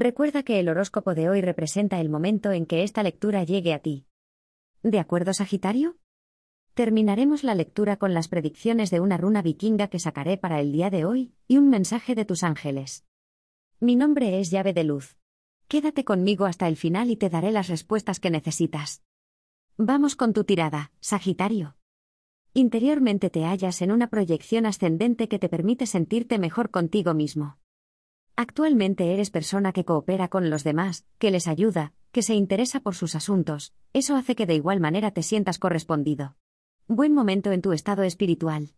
Recuerda que el horóscopo de hoy representa el momento en que esta lectura llegue a ti. ¿De acuerdo, Sagitario? Terminaremos la lectura con las predicciones de una runa vikinga que sacaré para el día de hoy, y un mensaje de tus ángeles. Mi nombre es llave de luz. Quédate conmigo hasta el final y te daré las respuestas que necesitas. Vamos con tu tirada, Sagitario. Interiormente te hallas en una proyección ascendente que te permite sentirte mejor contigo mismo. Actualmente eres persona que coopera con los demás, que les ayuda, que se interesa por sus asuntos, eso hace que de igual manera te sientas correspondido. Buen momento en tu estado espiritual.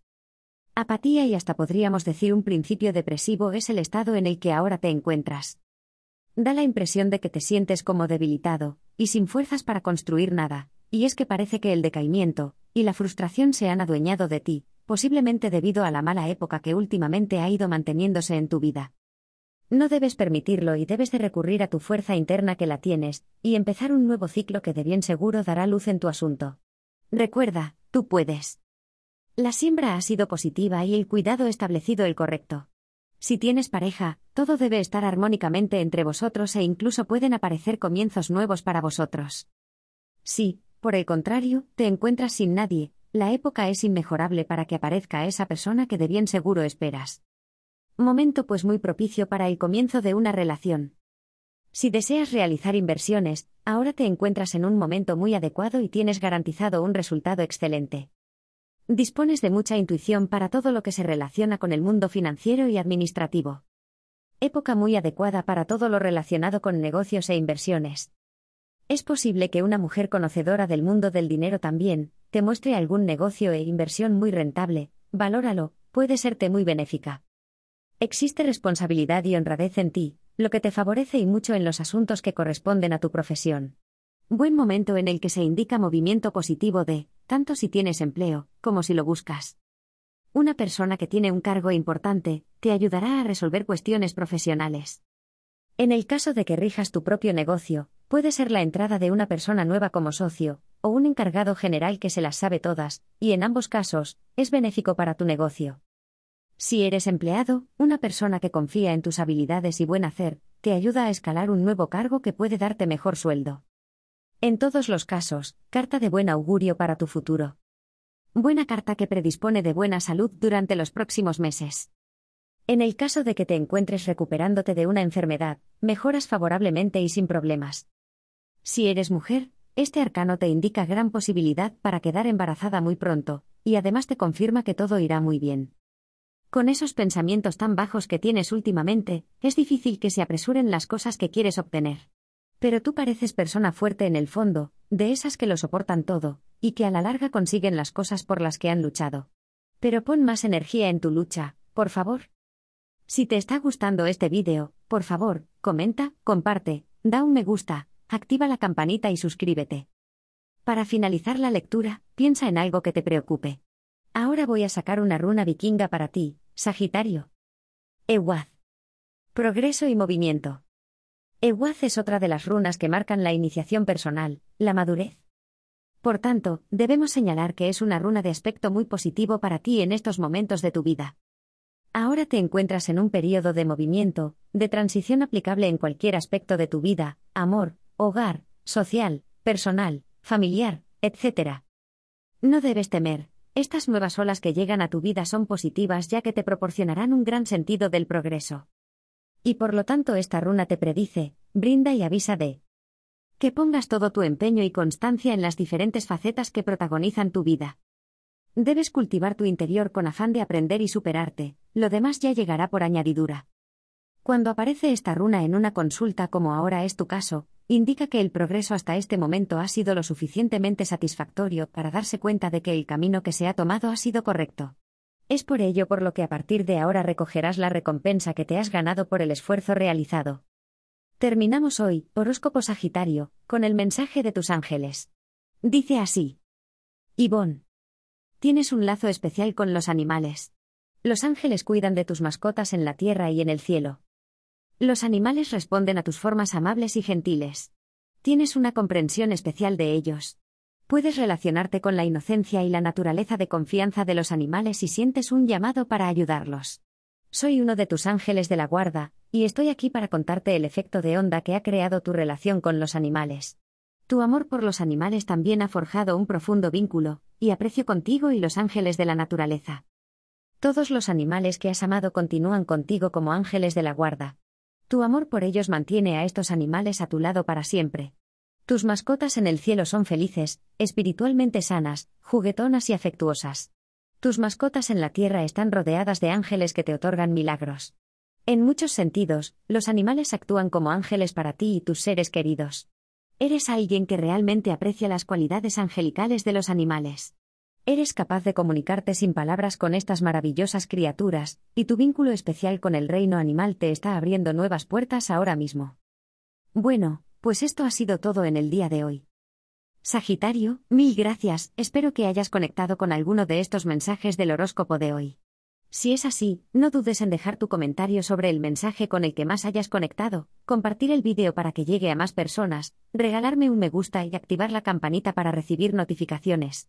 Apatía y hasta podríamos decir un principio depresivo es el estado en el que ahora te encuentras. Da la impresión de que te sientes como debilitado, y sin fuerzas para construir nada, y es que parece que el decaimiento, y la frustración se han adueñado de ti, posiblemente debido a la mala época que últimamente ha ido manteniéndose en tu vida. No debes permitirlo y debes de recurrir a tu fuerza interna que la tienes, y empezar un nuevo ciclo que de bien seguro dará luz en tu asunto. Recuerda, tú puedes. La siembra ha sido positiva y el cuidado establecido el correcto. Si tienes pareja, todo debe estar armónicamente entre vosotros e incluso pueden aparecer comienzos nuevos para vosotros. Si, por el contrario, te encuentras sin nadie, la época es inmejorable para que aparezca esa persona que de bien seguro esperas momento pues muy propicio para el comienzo de una relación. Si deseas realizar inversiones, ahora te encuentras en un momento muy adecuado y tienes garantizado un resultado excelente. Dispones de mucha intuición para todo lo que se relaciona con el mundo financiero y administrativo. Época muy adecuada para todo lo relacionado con negocios e inversiones. Es posible que una mujer conocedora del mundo del dinero también te muestre algún negocio e inversión muy rentable, valóralo, puede serte muy benéfica. Existe responsabilidad y honradez en ti, lo que te favorece y mucho en los asuntos que corresponden a tu profesión. Buen momento en el que se indica movimiento positivo de, tanto si tienes empleo, como si lo buscas. Una persona que tiene un cargo importante, te ayudará a resolver cuestiones profesionales. En el caso de que rijas tu propio negocio, puede ser la entrada de una persona nueva como socio, o un encargado general que se las sabe todas, y en ambos casos, es benéfico para tu negocio. Si eres empleado, una persona que confía en tus habilidades y buen hacer, te ayuda a escalar un nuevo cargo que puede darte mejor sueldo. En todos los casos, carta de buen augurio para tu futuro. Buena carta que predispone de buena salud durante los próximos meses. En el caso de que te encuentres recuperándote de una enfermedad, mejoras favorablemente y sin problemas. Si eres mujer, este arcano te indica gran posibilidad para quedar embarazada muy pronto, y además te confirma que todo irá muy bien. Con esos pensamientos tan bajos que tienes últimamente, es difícil que se apresuren las cosas que quieres obtener. Pero tú pareces persona fuerte en el fondo, de esas que lo soportan todo, y que a la larga consiguen las cosas por las que han luchado. Pero pon más energía en tu lucha, por favor. Si te está gustando este vídeo, por favor, comenta, comparte, da un me gusta, activa la campanita y suscríbete. Para finalizar la lectura, piensa en algo que te preocupe. Ahora voy a sacar una runa vikinga para ti, Sagitario. Eguaz. Progreso y movimiento. Eguaz es otra de las runas que marcan la iniciación personal, la madurez. Por tanto, debemos señalar que es una runa de aspecto muy positivo para ti en estos momentos de tu vida. Ahora te encuentras en un periodo de movimiento, de transición aplicable en cualquier aspecto de tu vida, amor, hogar, social, personal, familiar, etc. No debes temer, estas nuevas olas que llegan a tu vida son positivas ya que te proporcionarán un gran sentido del progreso. Y por lo tanto esta runa te predice, brinda y avisa de que pongas todo tu empeño y constancia en las diferentes facetas que protagonizan tu vida. Debes cultivar tu interior con afán de aprender y superarte, lo demás ya llegará por añadidura. Cuando aparece esta runa en una consulta como ahora es tu caso, indica que el progreso hasta este momento ha sido lo suficientemente satisfactorio para darse cuenta de que el camino que se ha tomado ha sido correcto. Es por ello por lo que a partir de ahora recogerás la recompensa que te has ganado por el esfuerzo realizado. Terminamos hoy, horóscopo Sagitario, con el mensaje de tus ángeles. Dice así. Ivón. Tienes un lazo especial con los animales. Los ángeles cuidan de tus mascotas en la tierra y en el cielo. Los animales responden a tus formas amables y gentiles. Tienes una comprensión especial de ellos. Puedes relacionarte con la inocencia y la naturaleza de confianza de los animales y sientes un llamado para ayudarlos. Soy uno de tus ángeles de la guarda, y estoy aquí para contarte el efecto de onda que ha creado tu relación con los animales. Tu amor por los animales también ha forjado un profundo vínculo, y aprecio contigo y los ángeles de la naturaleza. Todos los animales que has amado continúan contigo como ángeles de la guarda, tu amor por ellos mantiene a estos animales a tu lado para siempre. Tus mascotas en el cielo son felices, espiritualmente sanas, juguetonas y afectuosas. Tus mascotas en la tierra están rodeadas de ángeles que te otorgan milagros. En muchos sentidos, los animales actúan como ángeles para ti y tus seres queridos. Eres alguien que realmente aprecia las cualidades angelicales de los animales. Eres capaz de comunicarte sin palabras con estas maravillosas criaturas, y tu vínculo especial con el reino animal te está abriendo nuevas puertas ahora mismo. Bueno, pues esto ha sido todo en el día de hoy. Sagitario, mil gracias, espero que hayas conectado con alguno de estos mensajes del horóscopo de hoy. Si es así, no dudes en dejar tu comentario sobre el mensaje con el que más hayas conectado, compartir el vídeo para que llegue a más personas, regalarme un me gusta y activar la campanita para recibir notificaciones.